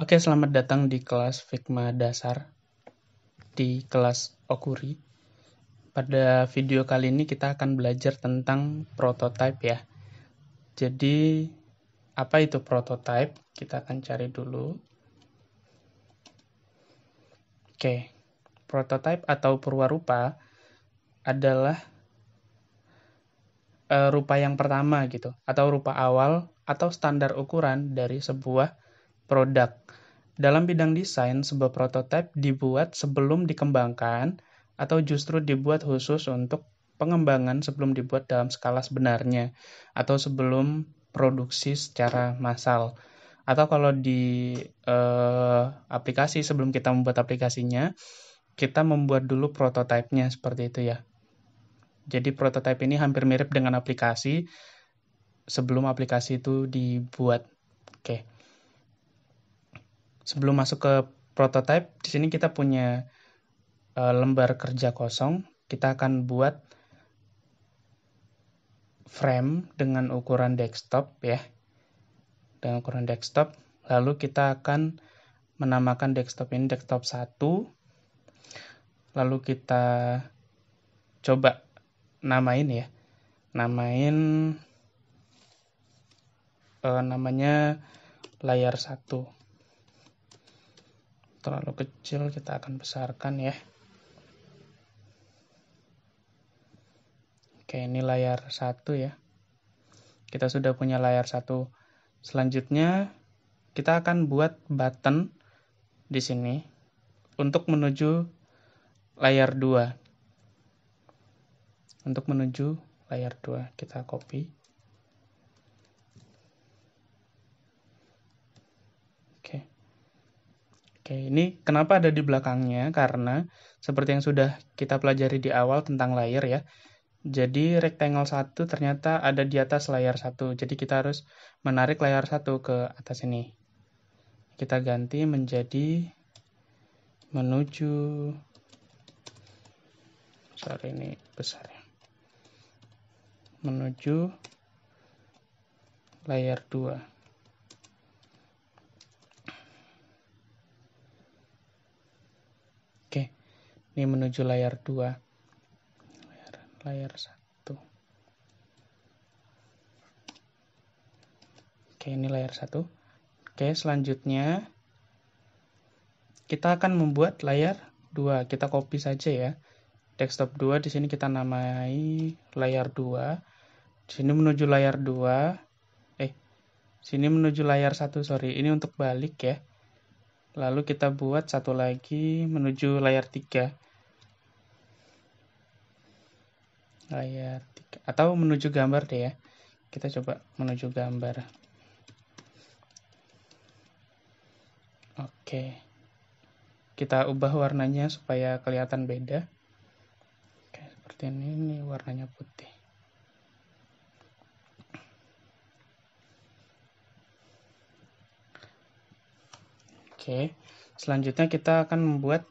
Oke, selamat datang di kelas Figma dasar di kelas Okuri. Pada video kali ini kita akan belajar tentang prototype ya. Jadi apa itu prototype? Kita akan cari dulu. Oke. Prototype atau perwarupa adalah e, rupa yang pertama gitu atau rupa awal atau standar ukuran dari sebuah produk dalam bidang desain, sebuah prototipe dibuat sebelum dikembangkan atau justru dibuat khusus untuk pengembangan sebelum dibuat dalam skala sebenarnya atau sebelum produksi secara massal. Atau kalau di eh, aplikasi sebelum kita membuat aplikasinya, kita membuat dulu prototipenya seperti itu ya. Jadi prototipe ini hampir mirip dengan aplikasi sebelum aplikasi itu dibuat. Oke. Okay sebelum masuk ke prototype, di sini kita punya uh, lembar kerja kosong. Kita akan buat frame dengan ukuran desktop ya. Dengan ukuran desktop, lalu kita akan menamakan desktop ini desktop 1. Lalu kita coba namain ya. Namain uh, namanya layar 1 terlalu kecil kita akan besarkan ya oke ini layar satu ya kita sudah punya layar satu selanjutnya kita akan buat button di sini untuk menuju layar dua. untuk menuju layar dua kita copy Oke, ini kenapa ada di belakangnya? Karena seperti yang sudah kita pelajari di awal tentang layer ya. Jadi rectangle 1 ternyata ada di atas layer 1. Jadi kita harus menarik layer 1 ke atas ini. Kita ganti menjadi menuju sorry ini besar ya. Menuju layer 2. ini menuju layar 2 layar, layar 1 oke ini layar 1 oke selanjutnya kita akan membuat layar 2 kita copy saja ya desktop 2 di sini kita namai layar 2 di sini menuju layar 2 eh sini menuju layar 1 sorry ini untuk balik ya Lalu kita buat satu lagi menuju layar 3. Layar 3 atau menuju gambar deh ya. Kita coba menuju gambar. Oke. Kita ubah warnanya supaya kelihatan beda. Oke, seperti ini, ini warnanya putih. Oke, selanjutnya kita akan membuat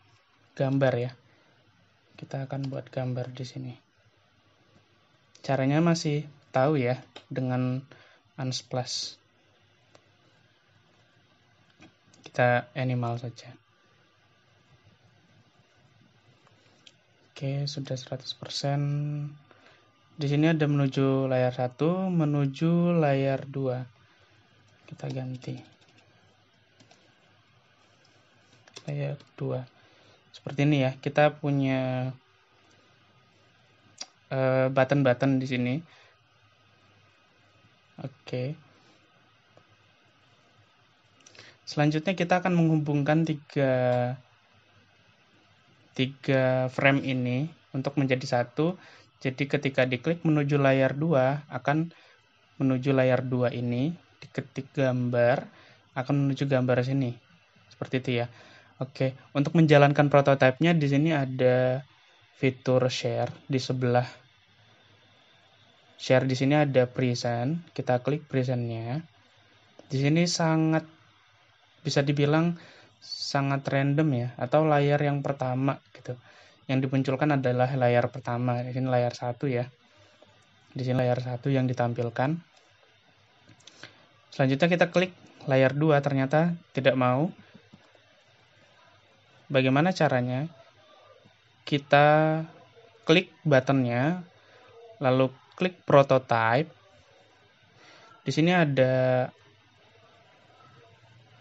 gambar ya. Kita akan buat gambar di sini. Caranya masih tahu ya dengan unsplash. Kita animal saja. Oke, sudah 100%. Di sini ada menuju layar 1, menuju layar 2. Kita ganti. layer 2 seperti ini ya kita punya eh, button-button uh, di sini oke okay. selanjutnya kita akan menghubungkan tiga tiga frame ini untuk menjadi satu jadi ketika diklik menuju layar 2 akan menuju layar 2 ini diketik gambar akan menuju gambar sini seperti itu ya Oke, untuk menjalankan prototipenya di sini ada fitur share di sebelah share di sini ada present, kita klik presentnya. Di sini sangat bisa dibilang sangat random ya atau layar yang pertama gitu. Yang dimunculkan adalah layar pertama. Di sini layar satu ya. Di sini layar satu yang ditampilkan. Selanjutnya kita klik layar 2 ternyata tidak mau. Bagaimana caranya? Kita klik buttonnya, lalu klik prototype. Di sini ada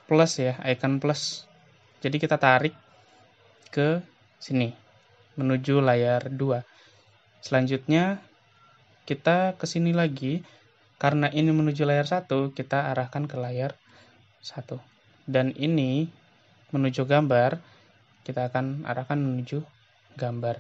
plus ya, icon plus. Jadi kita tarik ke sini menuju layar 2. Selanjutnya kita ke sini lagi karena ini menuju layar 1, kita arahkan ke layar 1. Dan ini menuju gambar kita akan arahkan menuju gambar.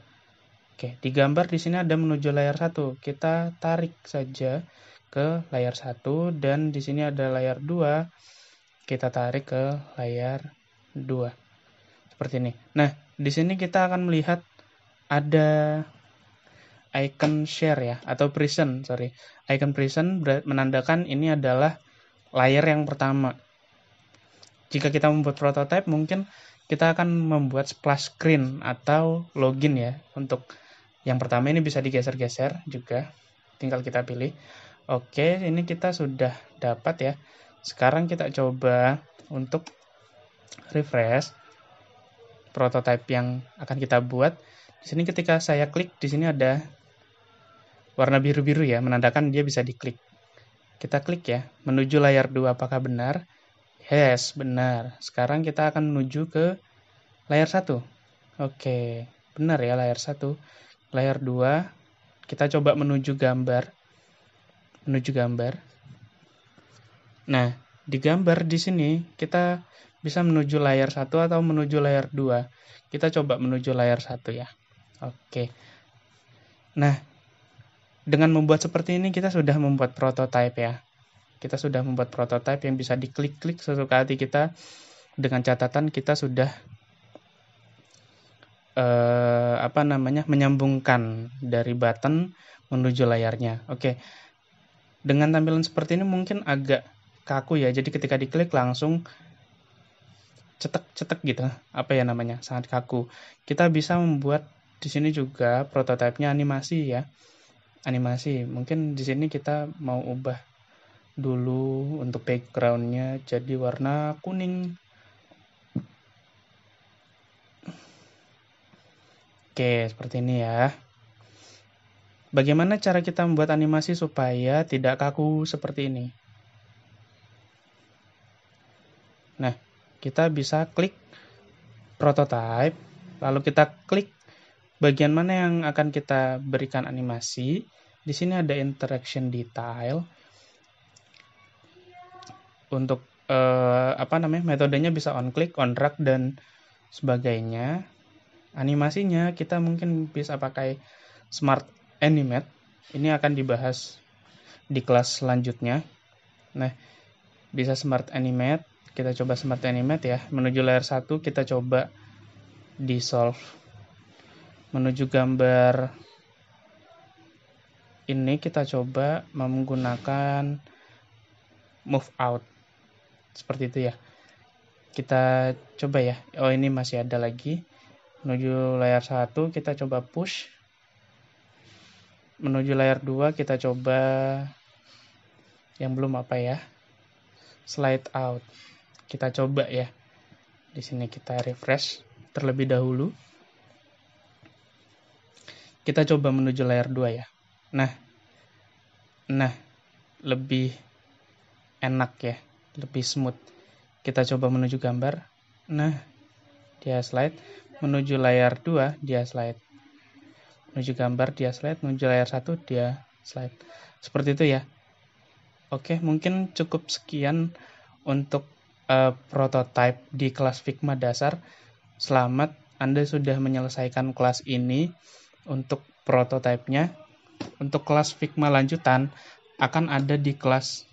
Oke, di gambar di sini ada menuju layar satu. Kita tarik saja ke layar satu dan di sini ada layar 2. Kita tarik ke layar 2. Seperti ini. Nah, di sini kita akan melihat ada icon share ya atau prison, sorry. Icon prison menandakan ini adalah layar yang pertama. Jika kita membuat prototipe mungkin kita akan membuat splash screen atau login ya untuk yang pertama ini bisa digeser-geser juga tinggal kita pilih oke ini kita sudah dapat ya sekarang kita coba untuk refresh prototype yang akan kita buat di sini ketika saya klik di sini ada warna biru-biru ya menandakan dia bisa diklik kita klik ya menuju layar 2 apakah benar Yes, benar. Sekarang kita akan menuju ke layar satu. Oke, benar ya layar satu. Layar dua, kita coba menuju gambar. Menuju gambar. Nah, di gambar di sini kita bisa menuju layar satu atau menuju layar dua. Kita coba menuju layar satu ya. Oke. Nah, dengan membuat seperti ini kita sudah membuat prototipe ya kita sudah membuat prototipe yang bisa diklik-klik sesuka hati kita dengan catatan kita sudah eh, apa namanya menyambungkan dari button menuju layarnya. Oke. Dengan tampilan seperti ini mungkin agak kaku ya. Jadi ketika diklik langsung cetek-cetek gitu. Apa ya namanya? Sangat kaku. Kita bisa membuat di sini juga prototipenya animasi ya. Animasi. Mungkin di sini kita mau ubah dulu untuk backgroundnya jadi warna kuning oke seperti ini ya bagaimana cara kita membuat animasi supaya tidak kaku seperti ini nah kita bisa klik prototype lalu kita klik bagian mana yang akan kita berikan animasi di sini ada interaction detail untuk uh, apa namanya metodenya bisa on click, on drag dan sebagainya. Animasinya kita mungkin bisa pakai Smart Animate. Ini akan dibahas di kelas selanjutnya. Nah, bisa Smart Animate, kita coba Smart Animate ya. Menuju layer 1 kita coba dissolve. Menuju gambar ini kita coba menggunakan move out seperti itu ya kita coba ya oh ini masih ada lagi menuju layar satu kita coba push menuju layar dua kita coba yang belum apa ya slide out kita coba ya di sini kita refresh terlebih dahulu kita coba menuju layar dua ya nah nah lebih enak ya lebih smooth kita coba menuju gambar nah dia slide menuju layar 2 dia slide menuju gambar dia slide menuju layar 1 dia slide seperti itu ya oke mungkin cukup sekian untuk uh, eh, prototype di kelas Figma dasar selamat Anda sudah menyelesaikan kelas ini untuk prototipenya untuk kelas Figma lanjutan akan ada di kelas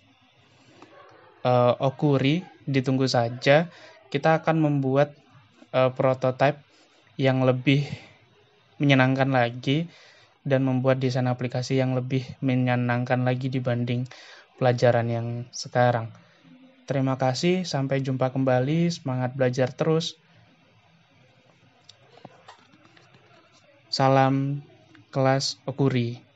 uh, eh, Okuri, oh, ditunggu saja. Kita akan membuat uh, eh, prototype yang lebih menyenangkan lagi dan membuat desain aplikasi yang lebih menyenangkan lagi dibanding pelajaran yang sekarang. Terima kasih, sampai jumpa kembali. Semangat belajar terus. Salam kelas Okuri. Oh,